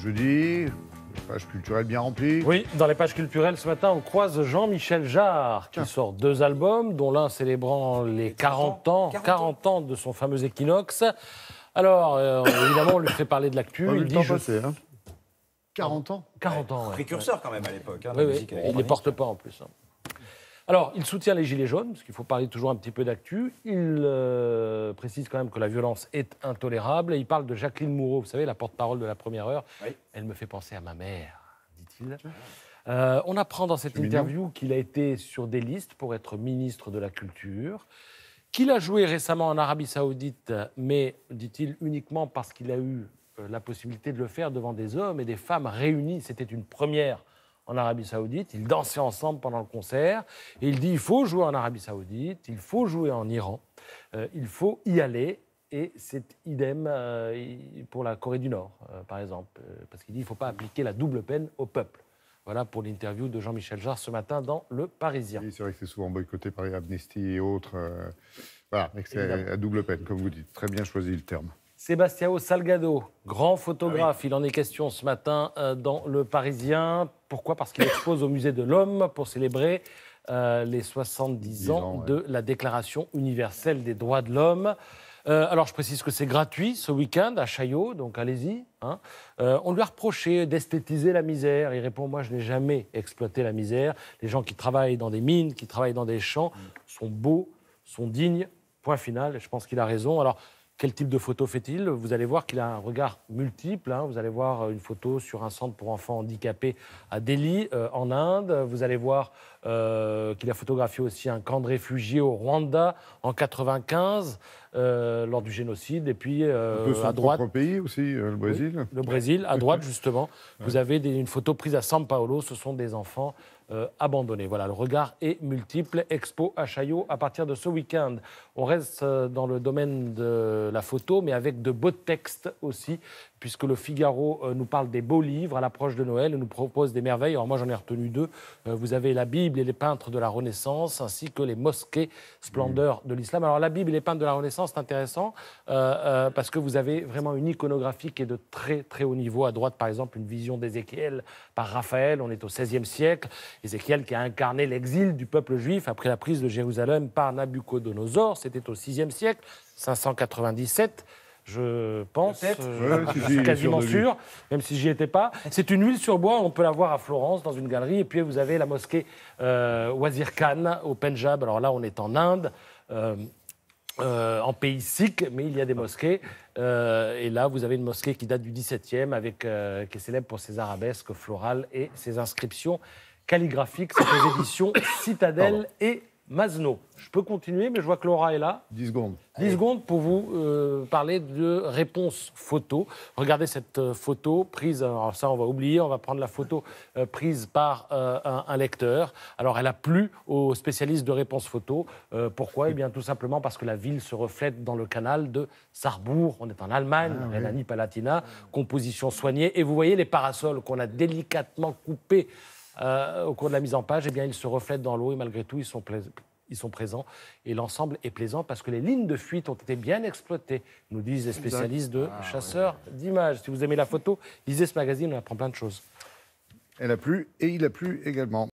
jeudi, page culturelle bien remplie. Oui, dans les pages culturelles ce matin, on croise Jean-Michel Jarre, qui sort deux albums, dont l'un célébrant les 40 ans, 40 ans de son fameux équinoxe. Alors, euh, évidemment, on lui fait parler de l'actu. Il dit je... passé, 40 hein. ans 40 ans, Précurseur quand même à l'époque. Hein, il ne les porte pas en plus. Hein. Alors, il soutient les Gilets jaunes, parce qu'il faut parler toujours un petit peu d'actu. Il euh, précise quand même que la violence est intolérable. Et il parle de Jacqueline Moureau, vous savez, la porte-parole de la première heure. Elle me fait penser à ma mère, dit-il. Ah. Euh, on apprend dans cette interview qu'il a été sur des listes pour être ministre de la Culture, qu'il a joué récemment en Arabie Saoudite, mais, dit-il, uniquement parce qu'il a eu euh, la possibilité de le faire devant des hommes et des femmes réunis. C'était une première en Arabie Saoudite. Ils dansaient ensemble pendant le concert. Et il dit il faut jouer en Arabie Saoudite, il faut jouer en Iran. Euh, il faut y aller et c'est idem euh, pour la Corée du Nord, euh, par exemple, parce qu'il dit qu'il ne faut pas appliquer la double peine au peuple. Voilà pour l'interview de Jean-Michel Jarre ce matin dans Le Parisien. Oui, c'est vrai que c'est souvent boycotté par les Amnesty et autres. voilà, c'est à double peine, comme vous dites. Très bien choisi le terme. Sébastien Salgado, grand photographe, il en est question ce matin dans Le Parisien. Pourquoi Parce qu'il expose au Musée de l'Homme pour célébrer euh, les 70 ans, de la Déclaration universelle des droits de l'homme. Euh, alors, je précise que c'est gratuit ce week-end à Chaillot, donc allez-y. Hein. Euh, on lui a reproché d'esthétiser la misère. Il répond Moi, je n'ai jamais exploité la misère. Les gens qui travaillent dans des mines, qui travaillent dans des champs, sont beaux, sont dignes. Point final. Je pense qu'il a raison. Alors, quel type de photo fait-il Vous allez voir qu'il a un regard multiple. Hein. Vous allez voir euh, une photo sur un centre pour enfants handicapés à Delhi, euh, en Inde. Vous allez voir euh, qu'il a photographié aussi un camp de réfugiés au Rwanda en 1995. Euh, lors du génocide. Et puis euh, à droite. pays aussi, euh, le Brésil. le Brésil, à droite justement. Vous avez une photo prise à São Paulo. Ce sont des enfants. abandonnés. Voilà, le regard est multiple. Expo à Chaillot à partir de ce week-end. On reste dans le domaine de la photo, mais avec de beaux textes aussi, puisque le Figaro nous parle des beaux livres à l'approche de Noël et nous propose des merveilles. Alors moi j'en ai retenu deux. Vous avez la Bible et les peintres de la Renaissance, ainsi que les mosquées, splendeurs de l'islam. Alors la Bible et les peintres de la Renaissance, c'est intéressant, euh, euh, parce que vous avez vraiment une iconographie qui est de très très haut niveau. À droite, par exemple, une vision d'Ézéchiel par Raphaël, on est au XVIe siècle. Ézéchiel qui a incarné l'exil du peuple juif après la prise de Jérusalem par Nabucodonosor c'était au VIe siècle, 597 je pense. Euh, je suis quasiment sûr, même si j'y étais pas. C'est une huile sur bois, on peut la voir à Florence dans une galerie. Et puis vous avez la mosquée euh, Wazir Khan au Punjab. Alors là, on est en Inde. Euh, euh, en pays sikh, mais il y a des mosquées. Euh, et là, vous avez une mosquée qui date du XVIIe, avec, euh, qui est célèbre pour ses arabesques florales et ses inscriptions calligraphiques. C'est aux éditions Citadelle et Mazno. Je peux continuer, mais je vois que Laura est là. 10 secondes. 10 secondes pour vous euh, parler de réponse photo. Regardez cette euh, photo prise, alors ça on va oublier, on va prendre la photo euh, prise par un, lecteur. Alors elle a plu aux spécialistes de réponse photo. pourquoi Eh bien tout simplement parce que la ville se reflète dans le canal de Sarrebourg. On est en Allemagne, ah, palatina composition soignée. Et vous voyez les parasols qu'on a délicatement coupés euh, au cours de la mise en page, eh bien, ils se reflètent dans l'eau et malgré tout, ils sont, ils sont présents. Et l'ensemble est plaisant parce que les lignes de fuite ont été bien exploitées, nous disent les spécialistes de ah, chasseurs d'images. Si vous aimez la photo, lisez ce magazine, on apprend plein de choses. Elle a plu et il a plu également.